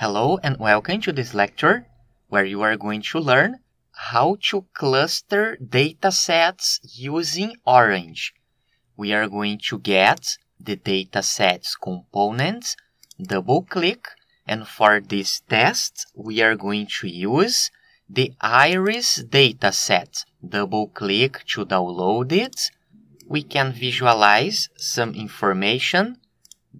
Hello and welcome to this lecture, where you are going to learn how to cluster datasets using Orange. We are going to get the datasets components, double click, and for this test, we are going to use the iris dataset. Double click to download it. We can visualize some information,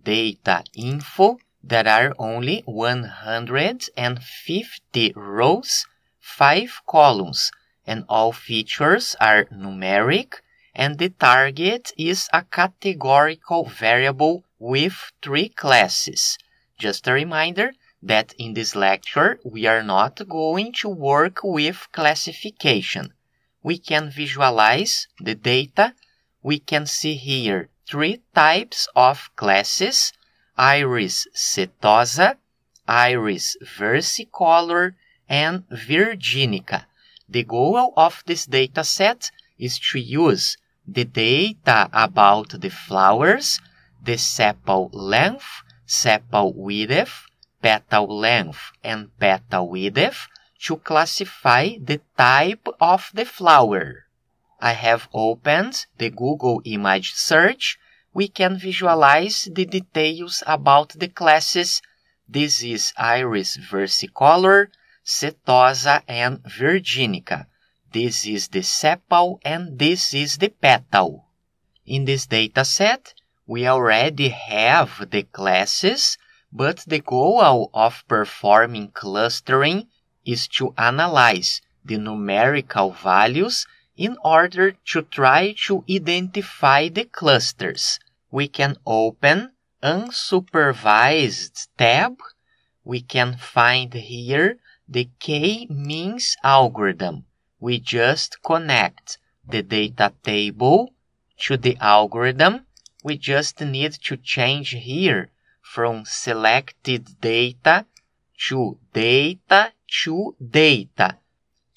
data info, there are only 150 rows, 5 columns, and all features are numeric, and the target is a categorical variable with three classes. Just a reminder that in this lecture we are not going to work with classification. We can visualize the data. We can see here three types of classes iris setosa, iris versicolor, and virginica. The goal of this data set is to use the data about the flowers, the sepal length, sepal width, petal length, and petal width to classify the type of the flower. I have opened the Google image search we can visualize the details about the classes. This is iris versicolor, setosa, and virginica. This is the sepal, and this is the petal. In this dataset, we already have the classes, but the goal of performing clustering is to analyze the numerical values in order to try to identify the clusters. We can open unsupervised tab. We can find here the k-means algorithm. We just connect the data table to the algorithm. We just need to change here from selected data to data to data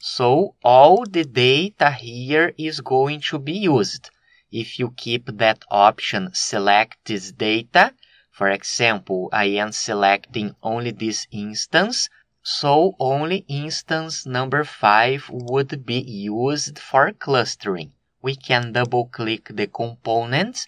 so all the data here is going to be used. If you keep that option select this data, for example, I am selecting only this instance, so only instance number 5 would be used for clustering. We can double click the components.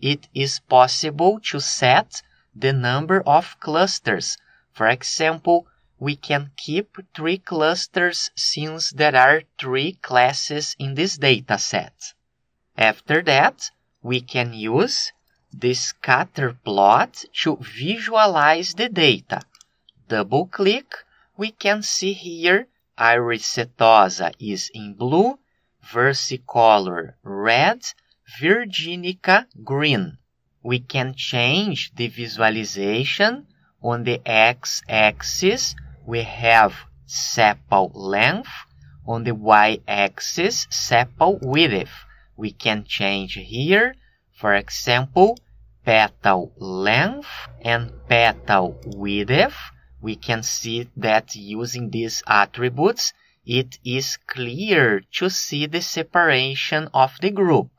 It is possible to set the number of clusters. For example, we can keep three clusters since there are three classes in this dataset. After that, we can use this scatter plot to visualize the data. Double click, we can see here setosa is in blue, versicolor red, virginica green. We can change the visualization on the x-axis we have sepal length on the y-axis sepal width we can change here for example petal length and petal width we can see that using these attributes it is clear to see the separation of the group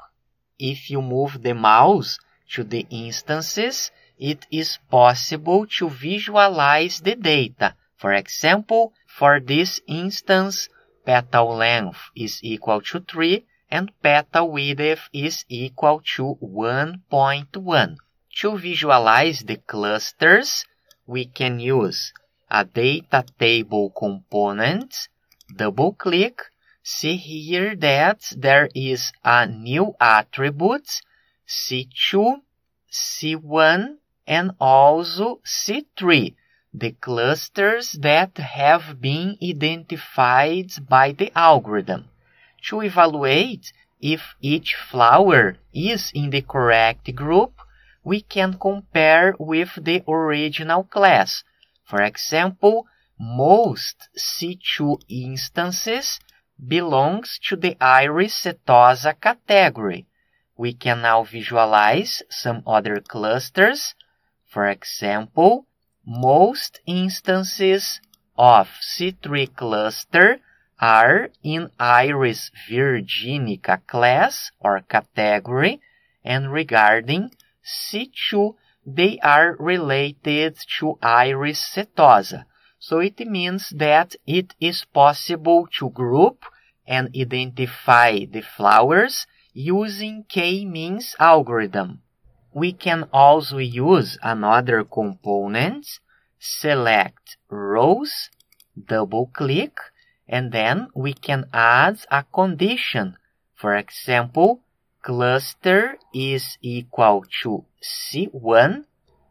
if you move the mouse to the instances it is possible to visualize the data for example, for this instance, petal length is equal to 3 and petal width is equal to 1.1. To visualize the clusters, we can use a data table component, double click, see here that there is a new attribute, C2, C1, and also C3 the clusters that have been identified by the algorithm to evaluate if each flower is in the correct group, we can compare with the original class. For example, most C2 instances belongs to the iris setosa category. We can now visualize some other clusters. For example, most instances of C3 cluster are in Iris virginica class or category and regarding C2 they are related to Iris setosa. So it means that it is possible to group and identify the flowers using k-means algorithm we can also use another component, select rows, double click, and then we can add a condition. For example, cluster is equal to C1.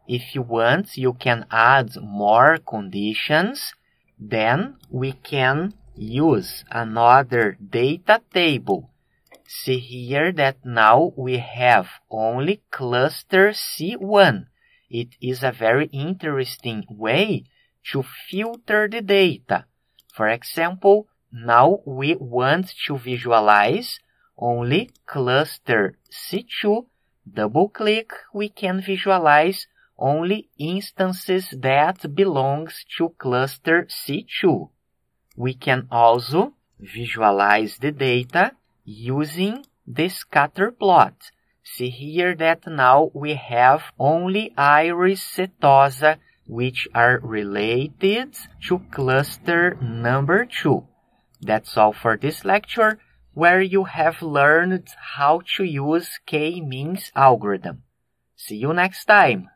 If you want, you can add more conditions. Then we can use another data table See here that now we have only cluster C1. It is a very interesting way to filter the data. For example, now we want to visualize only cluster C2. Double click, we can visualize only instances that belongs to cluster C2. We can also visualize the data using the scatter plot. See here that now we have only iris setosa, which are related to cluster number 2. That's all for this lecture, where you have learned how to use k-means algorithm. See you next time!